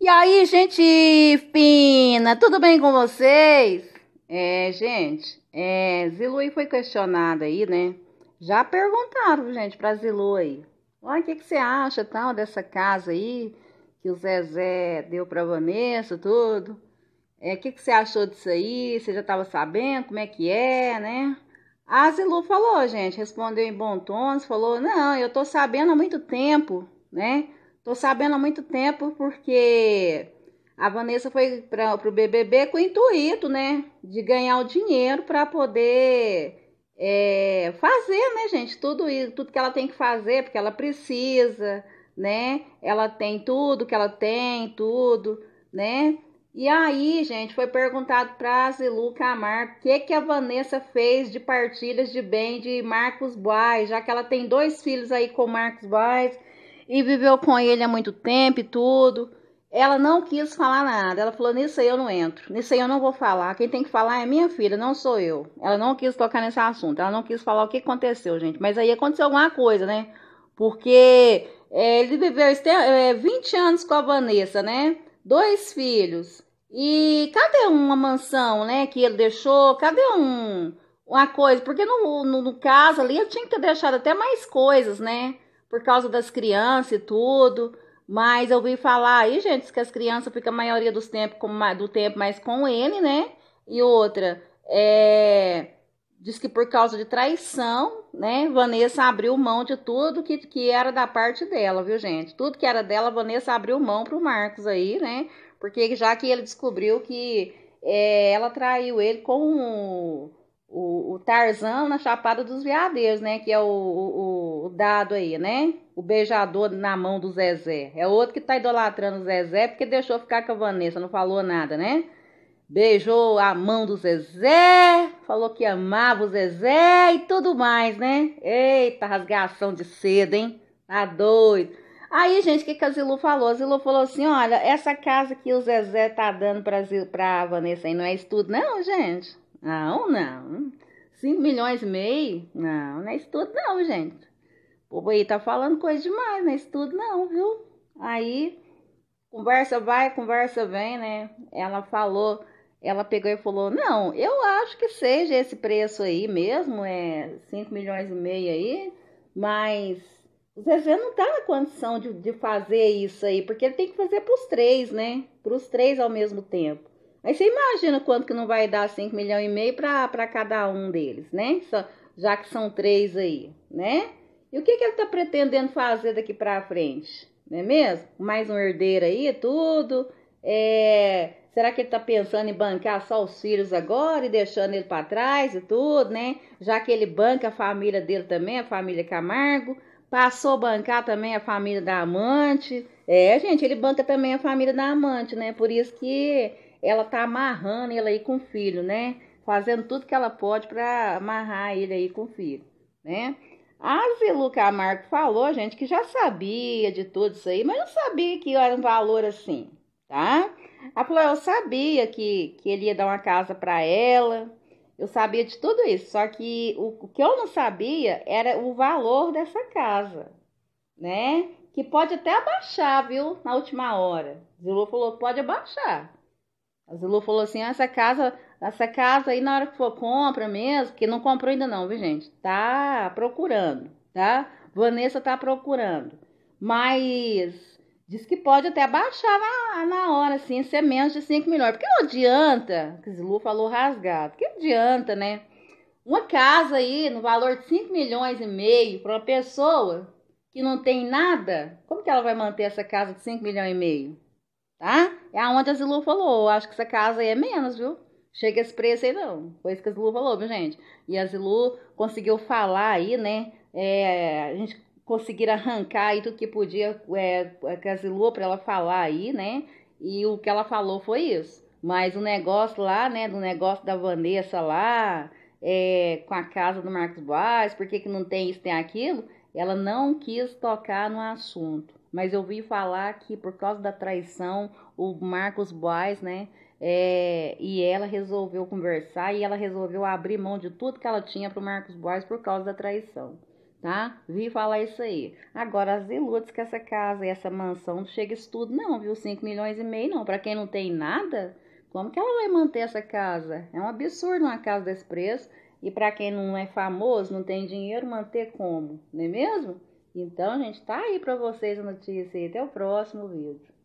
E aí, gente fina, tudo bem com vocês? É, gente, é, aí foi questionada aí, né? Já perguntaram, gente, pra aí. Olha, o que, que você acha, tal, dessa casa aí que o Zezé deu pra Vanessa, tudo? É, o que, que você achou disso aí? Você já tava sabendo como é que é, né? A Zilu falou, gente, respondeu em bom tons, falou, não, eu tô sabendo há muito tempo, né? Tô sabendo há muito tempo porque a Vanessa foi para o BBB com o intuito, né, de ganhar o dinheiro para poder é, fazer, né, gente, tudo isso, tudo que ela tem que fazer, porque ela precisa, né? Ela tem tudo que ela tem, tudo, né? E aí, gente, foi perguntado para Zilu Camargo o que, que a Vanessa fez de partilhas de bem de Marcos Baes, já que ela tem dois filhos aí com Marcos Baes e viveu com ele há muito tempo e tudo. Ela não quis falar nada. Ela falou: Nisso aí eu não entro, nisso aí eu não vou falar. Quem tem que falar é minha filha, não sou eu. Ela não quis tocar nesse assunto, ela não quis falar o que aconteceu, gente. Mas aí aconteceu alguma coisa, né? Porque é, ele viveu é, 20 anos com a Vanessa, né? Dois filhos. E cadê uma mansão, né? Que ele deixou? Cadê um, uma coisa? Porque no, no, no caso ali ele tinha que ter deixado até mais coisas, né? por causa das crianças e tudo. Mas eu ouvi falar aí, gente, que as crianças ficam a maioria dos tempos com, do tempo mais com ele, né? E outra, é, diz que por causa de traição, né? Vanessa abriu mão de tudo que, que era da parte dela, viu, gente? Tudo que era dela, Vanessa abriu mão pro Marcos aí, né? Porque já que ele descobriu que é, ela traiu ele com o, o Tarzan na Chapada dos Veadeiros, né? Que é o, o, o, dado aí, né? O beijador na mão do Zezé. É outro que tá idolatrando o Zezé porque deixou ficar com a Vanessa, não falou nada, né? Beijou a mão do Zezé, falou que amava o Zezé e tudo mais, né? Eita, rasgação de seda, hein? Tá doido. Aí, gente, o que, que a Zilu falou? A Zilu falou assim: olha, essa casa que o Zezé tá dando pra, Zil, pra Vanessa aí não é estudo, não, gente? Não, não. 5 milhões e meio? Não, não é isso tudo não, gente. O povo aí tá falando coisa demais, não é isso tudo não, viu? Aí, conversa vai, conversa vem, né? Ela falou, ela pegou e falou, não, eu acho que seja esse preço aí mesmo, é 5 milhões e meio aí, mas o Zezé não tá na condição de, de fazer isso aí, porque ele tem que fazer pros três, né? Pros três ao mesmo tempo. Aí você imagina quanto que não vai dar 5 milhões e meio para cada um deles, né? já que são três aí, né? E o que, que ele está pretendendo fazer daqui para frente? Não é mesmo? Mais um herdeiro aí, é tudo. É, será que ele está pensando em bancar só os filhos agora e deixando ele para trás e tudo, né? Já que ele banca a família dele também, a família Camargo. Passou a bancar também a família da amante. É, gente, ele banca também a família da amante, né? Por isso que ela tá amarrando ele aí com o filho, né? Fazendo tudo que ela pode para amarrar ele aí com o filho, né? A Zilu Camargo falou, gente, que já sabia de tudo isso aí, mas não sabia que era um valor assim, tá? Ela falou, eu sabia que, que ele ia dar uma casa para ela, eu sabia de tudo isso, só que o, o que eu não sabia era o valor dessa casa, né? Que pode até abaixar, viu, na última hora. Zilu falou, pode abaixar. A Zilu falou assim: ah, essa casa, essa casa aí na hora que for compra mesmo, que não comprou ainda não, viu, gente? Tá procurando, tá? Vanessa tá procurando. Mas diz que pode até baixar na, na hora, assim, ser é menos de 5 milhões. Porque não adianta, que Zilu falou rasgado, que adianta, né? Uma casa aí no valor de 5 milhões e meio para uma pessoa que não tem nada, como que ela vai manter essa casa de 5 milhões e meio? tá? É aonde a Zilu falou, acho que essa casa aí é menos, viu? Chega esse preço aí não, foi isso que a Zilu falou, viu gente? E a Zilu conseguiu falar aí, né? É, a gente conseguir arrancar aí tudo que podia é, é a Zilu para ela falar aí, né? E o que ela falou foi isso. Mas o negócio lá, né, do negócio da Vanessa lá, é, com a casa do Marcos Boas por que, que não tem isso, tem aquilo, ela não quis tocar no assunto mas eu vi falar que por causa da traição, o Marcos Boas, né? É, e ela resolveu conversar e ela resolveu abrir mão de tudo que ela tinha para o Marcos Boas por causa da traição, tá? Vi falar isso aí. Agora, as iludes que essa casa e essa mansão não chega isso tudo, não, viu? 5 milhões e meio, não. Para quem não tem nada, como que ela vai manter essa casa? É um absurdo uma casa desse preço. E para quem não é famoso, não tem dinheiro, manter como? Não é mesmo? Então, gente, tá aí para vocês a notícia e até o próximo vídeo.